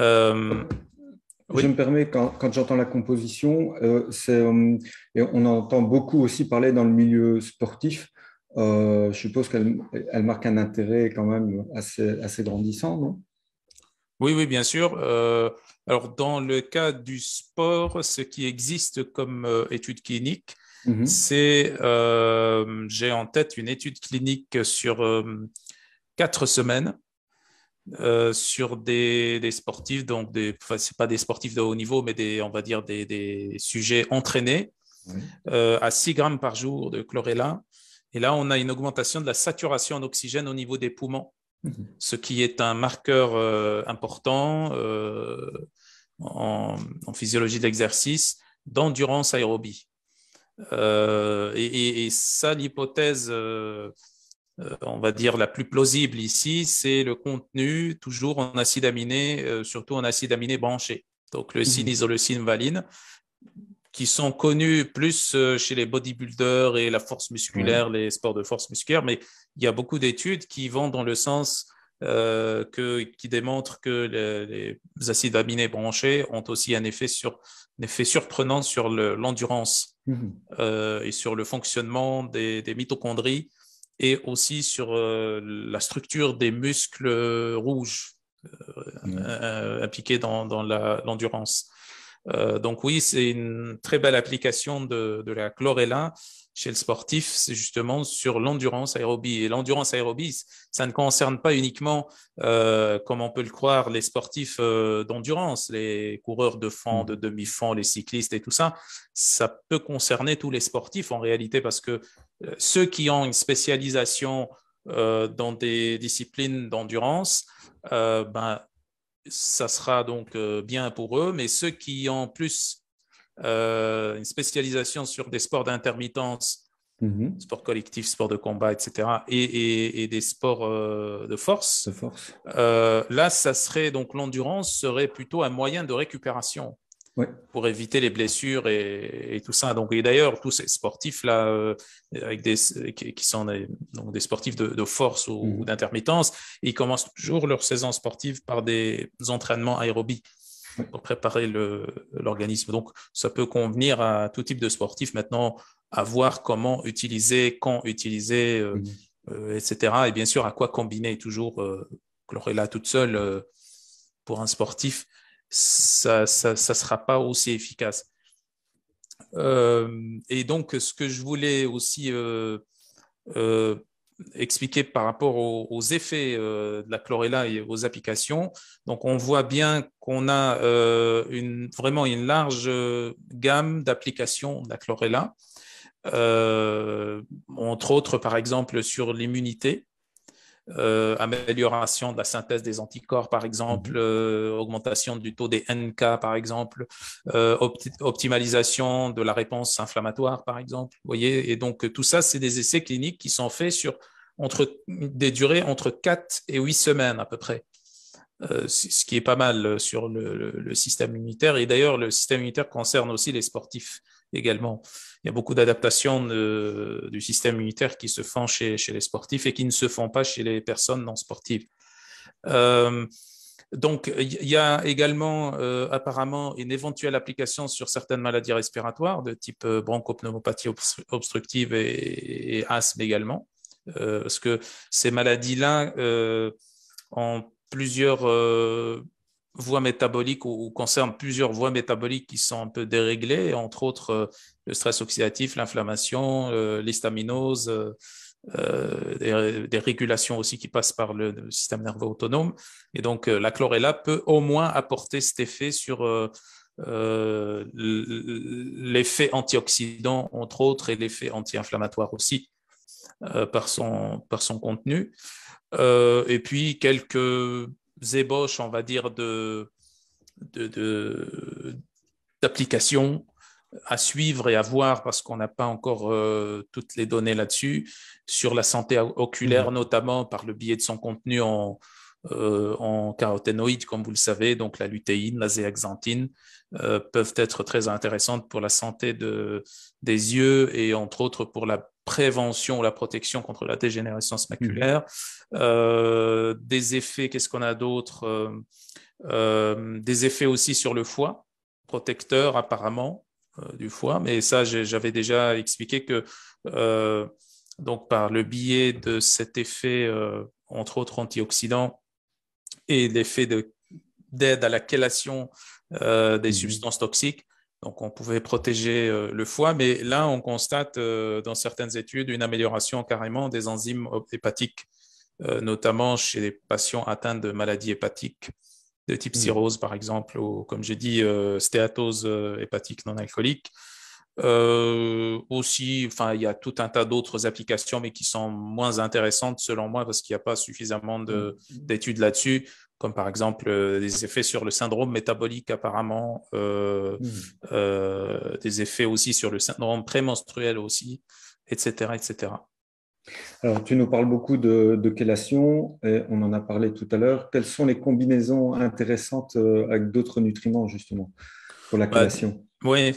Euh, je me permets, quand, j'entends la composition, euh, euh et on entend beaucoup aussi parler dans le milieu sportif. Euh, je suppose qu'elle marque un intérêt quand même assez, assez grandissant, non Oui, oui, bien sûr. alors, dans le cas du sport, ce qui existe comme étude clinique, mm-hmm. c'est, j'ai en tête une étude clinique sur quatre semaines euh, sur des, sportifs, donc des, c'est pas des sportifs de haut niveau, mais des, on va dire des, sujets entraînés euh, à 6 grammes par jour de chlorella. Et là, on a une augmentation de la saturation en oxygène au niveau des poumons, mhm. ce qui est un marqueur euh, important en, physiologie de l'exercice d'endurance aérobie. Et, et, ça, l'hypothèse euh, on va dire, la plus plausible ici, c'est le contenu toujours en acide aminé, euh, surtout en acide aminés branchés donc le mhm. sinisoleucine valine, qui sont connus plus euh, chez les bodybuilders et la force musculaire, les sports de force musculaire, mais il y a beaucoup d'études qui vont dans le sens qui démontrent que les, acides aminés branchés ont aussi un effet, surprenant sur l'endurance mhm. et sur le fonctionnement des, mitochondries et aussi sur euh, la structure des muscles euh, rouges euh, mmh. euh, impliqués dans, l'endurance. donc oui, c'est une très belle application de, de, la chlorella chez le sportif, c'est justement sur l'endurance aérobie. Et l'endurance aérobie, ça ne concerne pas uniquement, comme on peut le croire, les sportifs d'endurance, les coureurs de fond, mmh. de demi-fond, les cyclistes et tout ça. Ça peut concerner tous les sportifs en réalité parce que euh, ceux qui ont une spécialisation euh, dans des disciplines d'endurance, euh, ben, ça sera donc bien pour eux, mais ceux qui ont plus une spécialisation sur des sports d'intermittence, mhm. sports collectifs, sports de combat, etc., et, des sports de force, de force. là, ça serait donc l'endurance serait plutôt un moyen de récupération pour éviter les blessures et, tout ça. et d'ailleurs, tous ces sportifs-là, euh, qui, sont des, sportifs de, force mhm. ou, d'intermittence, ils commencent toujours leur saison sportive par des entraînements aérobies pour préparer l'organisme. Donc, ça peut convenir à tout type de sportif maintenant à voir comment utiliser, quand utiliser, euh, mhm. euh, etc. Et bien sûr, à quoi combiner toujours. Euh, toute seule, pour un sportif, ça ne sera pas aussi efficace. Euh, et donc, ce que je voulais aussi euh, euh, expliquer par rapport aux, effets de la chlorella et aux applications, donc on voit bien qu'on a vraiment une large gamme d'applications de la chlorella, entre autres, par exemple, sur l'immunité. Euh, amélioration de la synthèse des anticorps, par exemple, mhm. euh, augmentation du taux des NK, par exemple, euh, optimisation optimalisation de la réponse inflammatoire, par exemple. voyez, et donc tout ça, c'est des essais cliniques qui sont faits sur entre, des durées entre 4 et 8 semaines à peu près. ce qui est pas mal sur le, le système immunitaire. Et d'ailleurs, le système immunitaire concerne aussi les sportifs également. Il y a beaucoup d'adaptations du système immunitaire qui se font chez, chez, les sportifs et qui ne se font pas chez les personnes non sportives. Euh, donc, il y a également euh, apparemment une éventuelle application sur certaines maladies respiratoires de type euh, bronchopneumopathie obstructive et, asthme également, parce que ces maladies-là ont plusieurs voies métaboliques ou, concernent plusieurs voies métaboliques qui sont un peu déréglées, entre autres euh, le stress oxydatif, l'inflammation, euh, l'histaminose, euh, des, régulations aussi qui passent par le, système nerveux autonome. Et donc la chlorella peut au moins apporter cet effet sur... l'effet antioxydant, entre autres, et l'effet anti-inflammatoire aussi, par, son, par son contenu. et puis, quelques ébauches, on va dire, de, d'applications à suivre et à voir parce qu'on n'a pas encore euh, toutes les données là-dessus, sur la santé oculaire mhm. notamment par le biais de son contenu en, euh, en caroténoïdes, comme vous le savez, donc la lutéine, la zéaxanthine, euh, peuvent être très intéressantes pour la santé des yeux et entre autres pour la prévention ou la protection contre la dégénérescence mhm. maculaire. Euh, des effets, qu'est-ce qu'on a d'autre Des effets aussi sur le foie, protecteur apparemment du foie, mais ça j'avais déjà expliqué que donc par le biais de cet effet, entre autres antioxydants, et l'effet d'aide à la chélation euh, des mhm. substances toxiques. Donc, on pouvait protéger euh, le foie, mais là, on constate euh, dans certaines études une amélioration carrément des enzymes hépatiques, notamment chez les patients atteints de maladies hépatiques de type mhm. cirrhose, par exemple, ou comme j'ai dit, stéatose hépatique non alcoolique. Euh, aussi, enfin, il y a tout un tas d'autres applications, mais qui sont moins intéressantes selon moi parce qu'il n'y a pas suffisamment mm. d'études là-dessus, comme par exemple euh, des effets sur le syndrome métabolique apparemment, euh, mm. des effets aussi sur le syndrome prémenstruel aussi, etc., etc. Alors, tu nous parles beaucoup de, de chélation, et on en a parlé tout à l'heure. Quelles sont les combinaisons intéressantes avec d'autres nutriments, justement, pour la bah, chélation oui,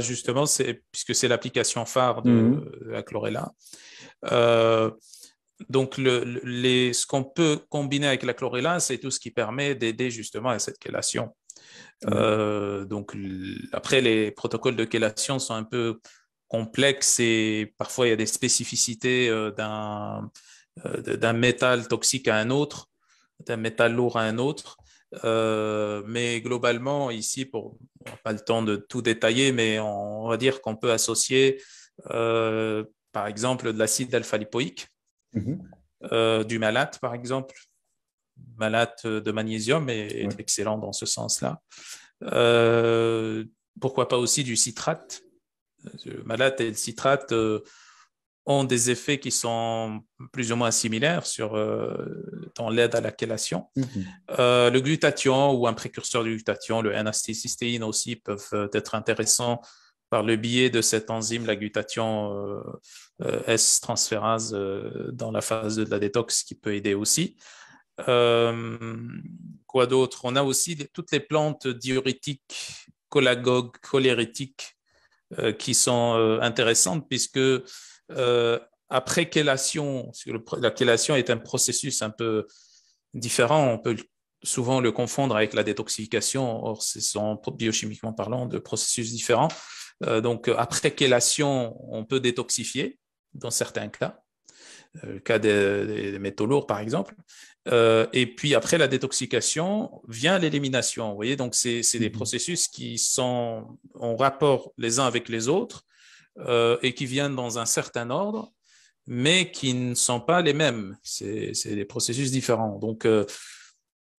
justement, puisque c'est l'application phare de, mhm. la chlorella. Euh, donc, ce qu'on peut combiner avec la chlorella, c'est tout ce qui permet d'aider justement à cette chélation. Mhm. Euh, donc, après, les protocoles de chélation sont un peu complexes et parfois il y a des spécificités euh, d'un métal toxique à un autre, d'un métal lourd à un autre. Euh, mais globalement, ici, pour n'a pas le temps de tout détailler, mais on, va dire qu'on peut associer, euh, par exemple, de l'acide alpha-lipoïque, mhm. euh, du malate, par exemple. Malate de magnésium est, excellent dans ce sens-là. pourquoi pas aussi du citrate Le malate et le citrate ont des effets qui sont plus ou moins similaires sur, euh, dans l'aide à la chélation. Mhm. Euh, le glutathion ou un précurseur du glutathion, le N-acétylcystéine aussi, peuvent euh, être intéressants par le biais de cette enzyme, la glutathion S-transférase dans la phase de la détox qui peut aider aussi. quoi d'autre On a aussi toutes les plantes diurétiques, cholagogues, cholérétiques qui sont intéressantes puisque euh, après chélation, la chélation est un processus un peu différent, on peut souvent le confondre avec la détoxification, or ce sont biochimiquement parlant de processus différents. Euh, donc après chélation, on peut détoxifier dans certains cas, euh, le cas des, métaux lourds par exemple. et puis après la détoxification vient l'élimination. Vous voyez, donc c'est des mmh processus qui sont en rapport les uns avec les autres euh, et qui viennent dans un certain ordre, mais qui ne sont pas les mêmes. C'est des processus différents. Donc, euh,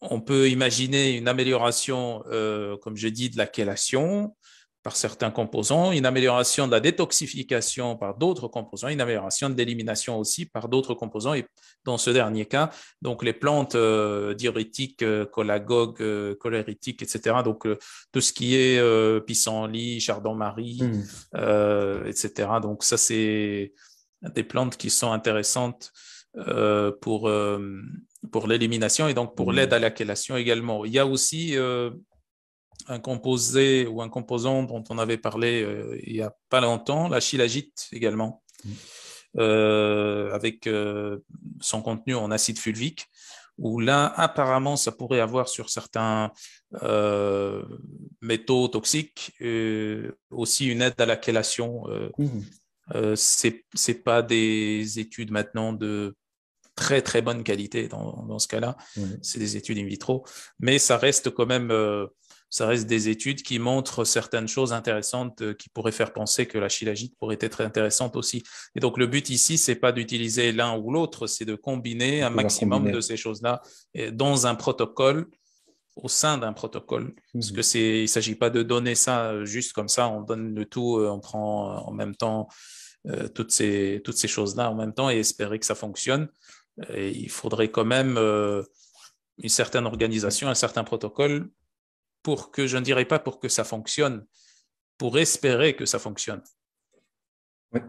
on peut imaginer une amélioration, euh, comme je dis, de la chélation, par certains composants, une amélioration de la détoxification par d'autres composants, une amélioration de l'élimination aussi par d'autres composants. Et dans ce dernier cas, donc les plantes euh, diurétiques, euh, collagogues, etc. Euh, donc euh, tout ce qui est pissenlit, chardon-marie, hmm. etc. Donc ça, c'est des plantes qui sont intéressantes pour, pour l'élimination et donc pour hmm. l'aide à la chélation également. Il y a aussi un composé ou un composant dont on avait parlé euh, il n'y a pas longtemps, la chilagite également, mm. euh, avec euh, son contenu en acide fulvique, où là, apparemment, ça pourrait avoir sur certains métaux toxiques aussi une aide à la chélation. Mmh. c'est pas des études maintenant de très très bonne qualité dans, ce cas-là. Mmh. C'est des études in vitro, mais ça reste quand même euh, ça reste des études qui montrent certaines choses intéressantes euh, qui pourraient faire penser que la chilagite pourrait être intéressante aussi. Et donc le but ici, c'est pas d'utiliser l'un ou l'autre, c'est de combiner un maximum de ces choses-là dans un protocole au sein d'un protocole, mmh. parce que c'est, il s'agit pas de donner ça euh, juste comme ça, on donne le tout, on prend en même temps toutes ces, toutes ces choses-là en même temps et espérer que ça fonctionne il faudrait quand même euh, une certaine organisation, un certain protocole pour que, je ne dirais pas pour que ça fonctionne, pour espérer que ça fonctionne. Oui.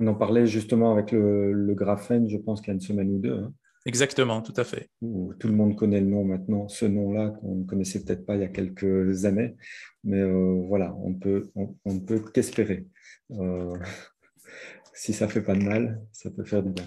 On en parlait justement avec le, graphène, je pense qu'il y a une semaine ou deux. Hein. Exactement, tout à fait. tout le monde connaît le nom maintenant, ce nom-là qu'on ne connaissait peut-être pas il y a quelques années, mais euh, voilà, on peut, peut qu'espérer. Euh, si ça fait pas de mal, ça peut faire du bien.